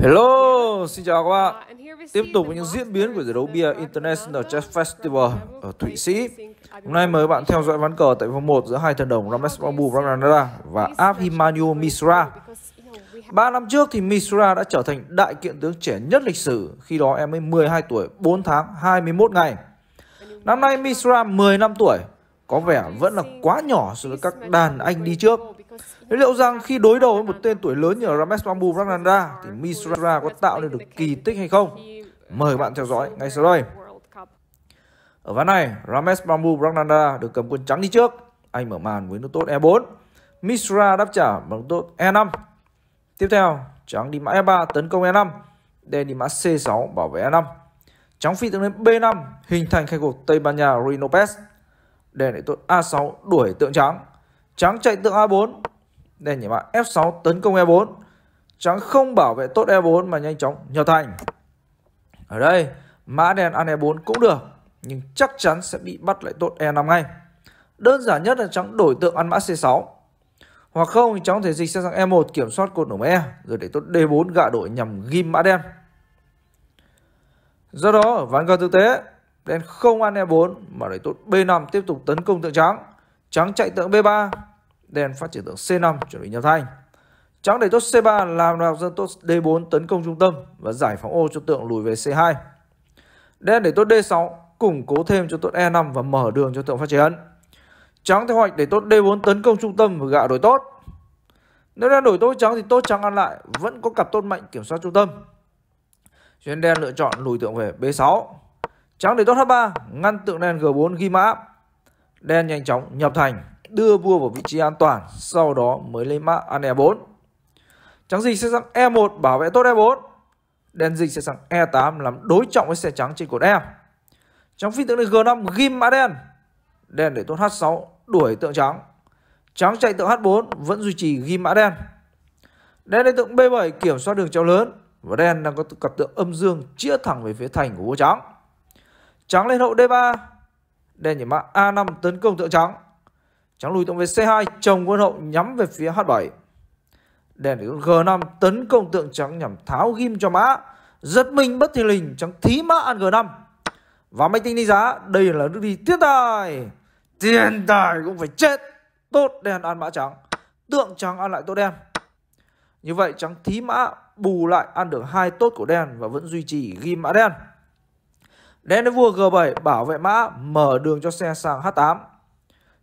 Hello, xin chào các bạn. Tiếp tục với những diễn biến của giải đấu bia International Chess Festival ở Thụy Sĩ. Hôm nay mời các bạn theo dõi ván cờ tại vòng 1 giữa hai thần đồng Ramesh Babu Ranganada và Abhimanyu Misra. Ba năm trước thì Misra đã trở thành đại kiện tướng trẻ nhất lịch sử, khi đó em mới 12 tuổi, 4 tháng, 21 ngày. Năm nay Misra năm tuổi, có vẻ vẫn là quá nhỏ so với các đàn anh đi trước. Liệu rằng khi đối đầu với một tên tuổi lớn như Ramesh Mambu Ragnanda thì Misra có tạo nên được kỳ tích hay không? Mời bạn theo dõi ngay sau đây. Ở ván này, Ramesh Mambu Ragnanda được cầm quân trắng đi trước. Anh mở màn với nút tốt E4. Misra đáp trả bằng tốt E5. Tiếp theo, trắng đi mã E3 tấn công E5. Đen đi mã C6 bảo vệ E5. Trắng phi tướng lên B5 hình thành khai cuộc Tây Ban Nha Rui Đen lại tốt A6 đuổi tượng trắng. Trắng chạy tượng A4. Đen nhảy mã F6 tấn công E4. Trắng không bảo vệ tốt E4 mà nhanh chóng nhờ thành. Ở đây mã đen ăn E4 cũng được. Nhưng chắc chắn sẽ bị bắt lại tốt E5 ngay. Đơn giản nhất là trắng đổi tượng ăn mã C6. Hoặc không thì trắng có thể dịch sang E1 kiểm soát cột đồng E. Rồi để tốt D4 gạ đổi nhằm ghim mã đen. Do đó ở ván cờ thực tế đen không ăn E4 mà đẩy tốt B5 tiếp tục tấn công tượng trắng. Trắng chạy tượng B3, đen phát triển tượng C5 chuẩn bị nhập thanh. Trắng đẩy tốt C3 làm đoạt dân tốt D4 tấn công trung tâm và giải phóng ô cho tượng lùi về C2. Đen đẩy tốt D6 củng cố thêm cho tốt E5 và mở đường cho tượng phát triển. Trắng theo hoạch để tốt D4 tấn công trung tâm và gạ đổi tốt. Nếu đen đổi tốt trắng thì tốt trắng ăn lại vẫn có cặp tốt mạnh kiểm soát trung tâm. Cho nên đen lựa chọn lùi tượng về B6. Trắng để tốt H3, ngăn tượng đen G4 ghi mã. Đen nhanh chóng nhập thành, đưa vua vào vị trí an toàn, sau đó mới lấy mã ăn E4. Trắng dịch sẽ sang E1 bảo vệ tốt E4. Đen dịch sẽ sang E8 làm đối trọng với xe trắng trên cột E. Trắng phi tượng đến G5 ghim mã đen. Đen để tốt H6 đuổi tượng trắng. Trắng chạy tượng H4 vẫn duy trì ghim mã đen. Đen để tượng B7 kiểm soát đường treo lớn và đen đang có cặp tượng âm dương chĩa thẳng về phía thành của vua trắng. Trắng lên hậu D3. Đen nhảy mã A5 tấn công tượng trắng. Trắng lùi tượng về C2, trồng quân hậu nhắm về phía H7. Đen đến G5 tấn công tượng trắng nhằm tháo ghim cho mã. Giật mình bất thình lình, trắng thí mã ăn G5. Và máy tính đi giá, đây là nước đi thiên tài. Thiên tài cũng phải chết. Tốt đen ăn mã trắng. Tượng trắng ăn lại tốt đen. Như vậy trắng thí mã bù lại ăn được hai tốt của đen và vẫn duy trì ghim mã đen. Đen đến vua G7 bảo vệ mã mở đường cho xe sang H8.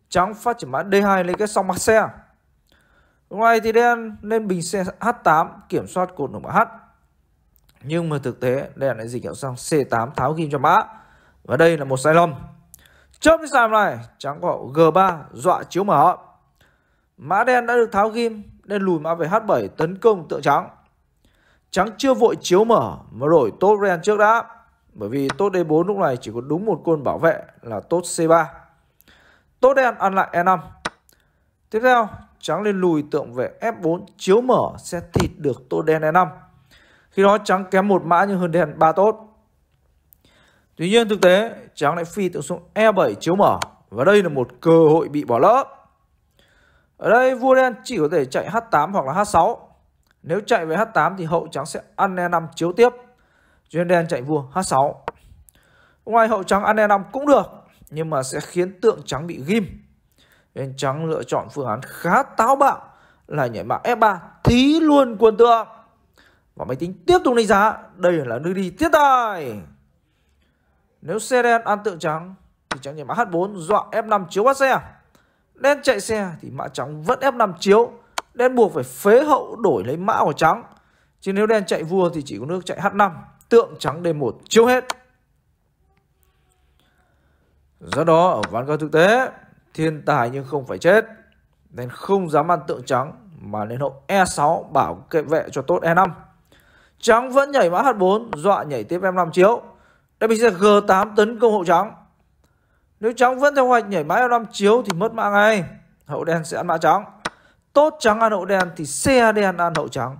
Trắng phát triển mã D2 lên cái song mặt xe. Lúc này thì đen lên bình xe H8 kiểm soát cột nổ H. Nhưng mà thực tế đen lại dịch hiệu sang C8 tháo kim cho mã. Và đây là một sai lầm. Chớp cái sàm này, trắng có G3 dọa chiếu mở. Mã đen đã được tháo kim, nên lùi mã về H7 tấn công tượng trắng. Trắng chưa vội chiếu mở mà đổi tốt ren trước đã. Bởi vì tốt D4 lúc này chỉ có đúng một quân bảo vệ là tốt C3. Tốt đen ăn lại E5. Tiếp theo, trắng lên lùi tượng về F4 chiếu mở sẽ thịt được tốt đen E5. Khi đó trắng kém một mã nhưng hơn đen 3 tốt. Tuy nhiên thực tế trắng lại phi tượng xuống E7 chiếu mở và đây là một cơ hội bị bỏ lỡ. Ở đây vua đen chỉ có thể chạy H8 hoặc là H6. Nếu chạy về H8 thì hậu trắng sẽ ăn E5 chiếu tiếp Duyên đen chạy vua H6. Ngoài hậu trắng ăn E5 cũng được. Nhưng mà sẽ khiến tượng trắng bị ghim. Bên trắng lựa chọn phương án khá táo bạo là nhảy mã F3 thí luôn quân tượng. Và máy tính tiếp tục đánh giá đây là nước đi tiếp tài. Nếu xe đen ăn tượng trắng thì trắng nhảy mã H4 dọa F5 chiếu bắt xe. Đen chạy xe thì mã trắng vẫn F5 chiếu. Đen buộc phải phế hậu đổi lấy mã của trắng. Chứ nếu đen chạy vua thì chỉ có nước chạy H5 tượng trắng đêm 1 chiếu hết. Do đó ở ván cao thực tế, thiên tài nhưng không phải chết, nên không dám ăn tượng trắng mà lên hậu E6 bảo kệ vệ cho tốt E5. Trắng vẫn nhảy mã H4, dọa nhảy tiếp e M5 chiếu. Đây mình sẽ G8 tấn công hậu trắng. Nếu trắng vẫn theo hoạch nhảy mã F5 e chiếu thì mất mã ngay. Hậu đen sẽ ăn mã trắng. Tốt trắng ăn hậu đen thì xe đen ăn hậu trắng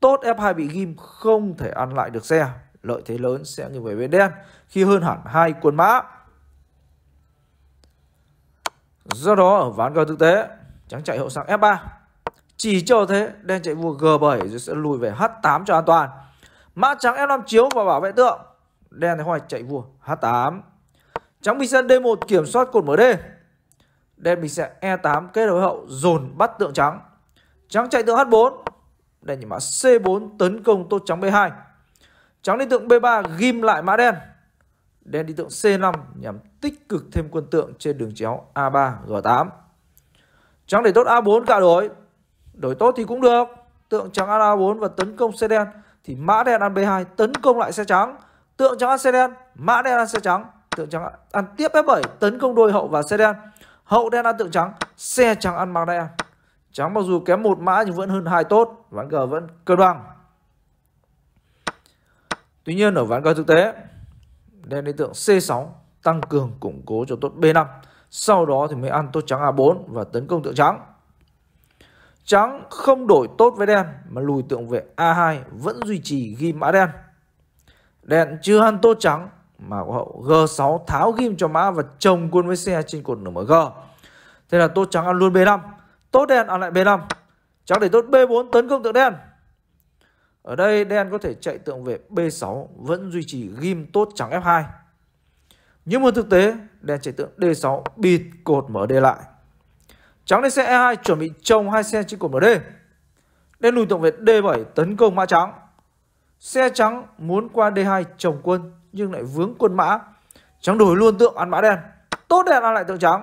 tốt F2 bị ghim không thể ăn lại được xe. Lợi thế lớn sẽ nghiêng về bên đen khi hơn hẳn hai quân mã. Do đó ở ván cao thực tế, trắng chạy hậu sang F3. Chỉ chờ thế, đen chạy vua G7 rồi sẽ lùi về H8 cho an toàn. Mã trắng F5 chiếu và bảo vệ tượng. Đen thì hoài chạy vua H8. Trắng bị sân D1 kiểm soát cột mở D. Đen bình sẽ E8 kết đối hậu dồn bắt tượng trắng. Trắng chạy tượng H4 đây là mã C4 tấn công tốt trắng B2 trắng đi tượng B3 ghim lại mã đen đen đi tượng C5 nhằm tích cực thêm quân tượng trên đường chéo A3 G8 trắng để tốt A4 cả đổi đổi tốt thì cũng được tượng trắng ăn A4 và tấn công xe đen thì mã đen ăn B2 tấn công lại xe trắng tượng trắng ăn xe đen mã đen ăn xe trắng tượng trắng ăn tiếp F7 tấn công đôi hậu và xe đen hậu đen ăn tượng trắng xe trắng ăn mã đen Trắng mặc dù kém một mã nhưng vẫn hơn hai tốt, ván cờ vẫn cân bằng. Tuy nhiên ở ván cờ thực tế, đen đến tượng C6 tăng cường củng cố cho tốt B5. Sau đó thì mới ăn tốt trắng A4 và tấn công tượng trắng. Trắng không đổi tốt với đen mà lùi tượng về A2 vẫn duy trì ghim mã đen. Đen chưa ăn tốt trắng mà có hậu G6 tháo ghim cho mã và chồng quân với xe trên cột nửa mở g Thế là tốt trắng ăn luôn B5 tốt đen ăn à, lại B5 trắng để tốt B4 tấn công tượng đen ở đây đen có thể chạy tượng về B6 vẫn duy trì ghim tốt trắng F2 nhưng mà thực tế đen chạy tượng D6 bịt cột mở D lại trắng lên xe E2 chuẩn bị trồng hai xe trên cột mở D đen lùi tượng về D7 tấn công mã trắng xe trắng muốn qua D2 trồng quân nhưng lại vướng quân mã trắng đổi luôn tượng ăn mã đen tốt đen ăn à, lại tượng trắng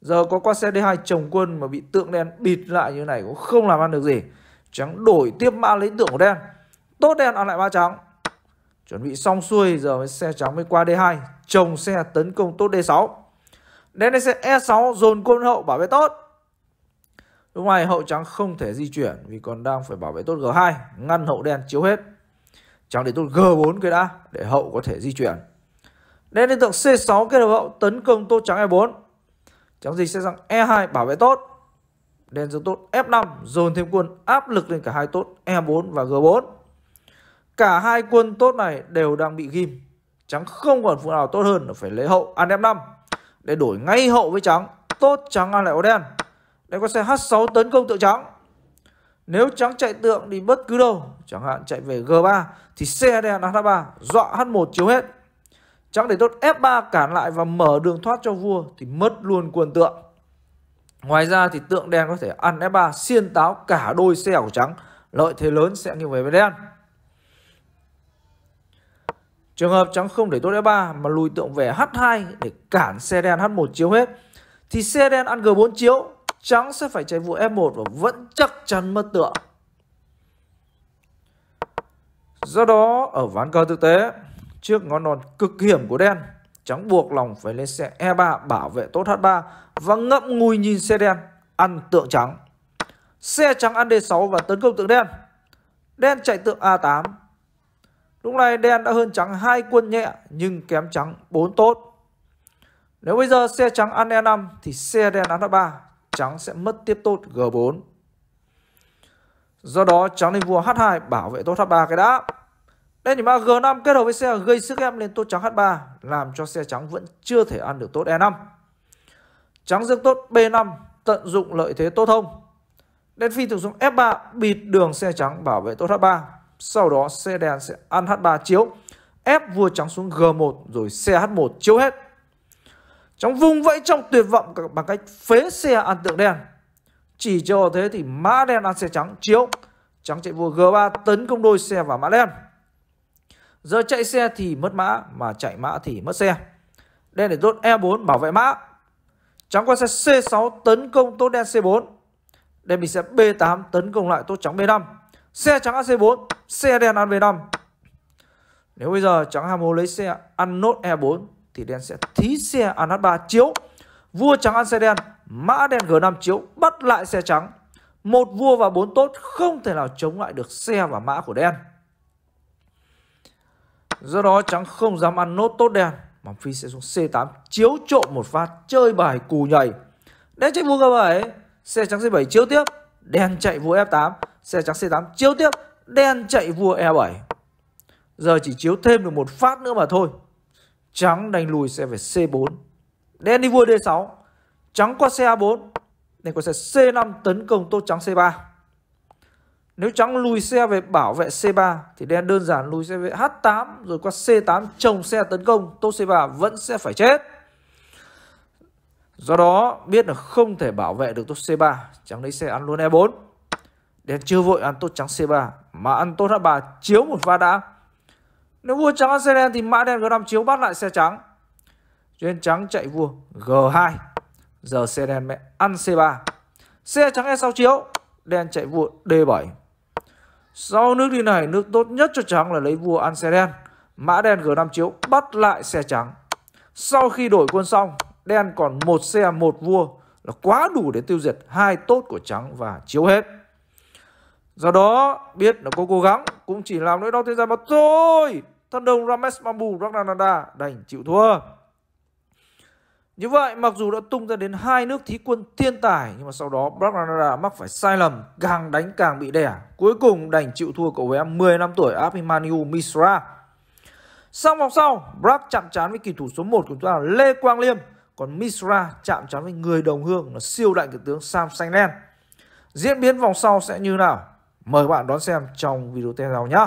Giờ có qua xe d 2 chồng quân mà bị tượng đen bịt lại như này cũng không làm ăn được gì. Trắng đổi tiếp mã lấy tượng của đen. Tốt đen ăn lại ba trắng. Chuẩn bị xong xuôi giờ mới xe trắng mới qua D2. Chồng xe tấn công tốt D6. Đen lên xe E6 dồn quân hậu bảo vệ tốt. Lúc này hậu trắng không thể di chuyển vì còn đang phải bảo vệ tốt G2. Ngăn hậu đen chiếu hết. Trắng để tốt G4 cái đã để hậu có thể di chuyển. Đen lên tượng C6 kết hợp hậu tấn công tốt trắng E4. Trắng gì sẽ rằng E2 bảo vệ tốt. Đen giữ tốt F5 dồn thêm quân áp lực lên cả hai tốt E4 và G4. Cả hai quân tốt này đều đang bị ghim. Trắng không còn phương nào tốt hơn là phải lấy hậu ăn F5 để đổi ngay hậu với trắng. Tốt trắng ăn lại ô đen. Đây có xe H6 tấn công tượng trắng. Nếu trắng chạy tượng đi bất cứ đâu, chẳng hạn chạy về G3 thì xe đen H3 dọa H1 chiếu hết. Chẳng để tốt F3 cản lại và mở đường thoát cho vua thì mất luôn quân tượng. Ngoài ra thì tượng đen có thể ăn F3 xiên táo cả đôi xe ảo trắng. Lợi thế lớn sẽ nghiêng về bên đen. Trường hợp trắng không để tốt f 3 mà lùi tượng về H2 để cản xe đen H1 chiếu hết thì xe đen ăn G4 chiếu trắng sẽ phải chạy vua F1 và vẫn chắc chắn mất tượng. Do đó ở ván cờ thực tế trước ngón đòn cực hiểm của đen. Trắng buộc lòng phải lên xe E3 bảo vệ tốt H3 và ngậm ngùi nhìn xe đen ăn tượng trắng. Xe trắng ăn D6 và tấn công tượng đen. Đen chạy tượng A8. Lúc này đen đã hơn trắng hai quân nhẹ nhưng kém trắng 4 tốt. Nếu bây giờ xe trắng ăn E5 thì xe đen ăn H3, trắng sẽ mất tiếp tốt G4. Do đó trắng lên vua H2 bảo vệ tốt H3 cái đã. Đây thì mã G5 kết hợp với xe gây sức ép lên tốt trắng H3 làm cho xe trắng vẫn chưa thể ăn được tốt E5. Trắng dương tốt B5 tận dụng lợi thế tốt thông. Đen phi thuộc xuống F3 bịt đường xe trắng bảo vệ tốt H3. Sau đó xe đen sẽ ăn H3 chiếu ép vua trắng xuống G1 rồi xe H1 chiếu hết. Trắng vùng vẫy trong tuyệt vọng bằng cách phế xe ăn tượng đen. Chỉ cho thế thì mã đen ăn xe trắng chiếu. Trắng chạy vua G3 tấn công đôi xe và mã đen. Giờ chạy xe thì mất mã mà chạy mã thì mất xe. Đen để đốt E4 bảo vệ mã. Trắng qua xe C6 tấn công tốt đen C4. Đen bị xe B8 tấn công lại tốt trắng B5. Xe trắng ăn 4 xe đen ăn B5. Nếu bây giờ trắng ham hố lấy xe ăn nốt E4 thì đen sẽ thí xe ăn H3 chiếu. Vua trắng ăn xe đen, mã đen G5 chiếu bắt lại xe trắng. Một vua và bốn tốt không thể nào chống lại được xe và mã của đen. Do đó trắng không dám ăn nốt tốt đen Mà Phi sẽ xuống C8 chiếu trộm một phát chơi bài cù nhảy Đen chạy vua G7 Xe trắng C7 chiếu tiếp Đen chạy vua F8 Xe trắng C8 chiếu tiếp Đen chạy vua E7 Giờ chỉ chiếu thêm được một phát nữa mà thôi Trắng đánh lùi xe về C4 Đen đi vua D6 Trắng qua C A4 Đen qua xe C5 tấn công tốt trắng C3 nếu trắng lùi xe về bảo vệ C3 thì đen đơn giản lùi xe về H8 rồi qua C8 trồng xe tấn công, tốt C3 vẫn sẽ phải chết. Do đó biết là không thể bảo vệ được tốt C3, trắng lấy xe ăn luôn E4. Đen chưa vội ăn tốt trắng C3 mà ăn tốt H3 chiếu một pha đã. Nếu vua trắng ăn xe đen thì mã đen G5 chiếu bắt lại xe trắng. Cho nên trắng chạy vua G2. Giờ xe đen mẹ ăn C3. Xe trắng E6 chiếu, đen chạy vua D7. Sau nước đi này, nước tốt nhất cho trắng là lấy vua ăn xe đen. Mã đen G5 chiếu bắt lại xe trắng. Sau khi đổi quân xong, đen còn một xe một vua là quá đủ để tiêu diệt hai tốt của trắng và chiếu hết. Do đó, biết là cô cố gắng cũng chỉ làm nỗi đau thế gian mà thôi. Thân đồng Ramesh Mambu ragnarada đành chịu thua. Như vậy, mặc dù đã tung ra đến hai nước thí quân thiên tài, nhưng mà sau đó Black Granada mắc phải sai lầm, càng đánh càng bị đẻ. Cuối cùng đành chịu thua cậu bé 10 năm tuổi Abhimanyu Mishra. Sau vòng sau, Black chạm trán với kỳ thủ số 1 của chúng ta là Lê Quang Liêm, còn Mishra chạm trán với người đồng hương là siêu đại kiệt tướng Sam Sangnen. Diễn biến vòng sau sẽ như nào? Mời bạn đón xem trong video tiếp theo nhé.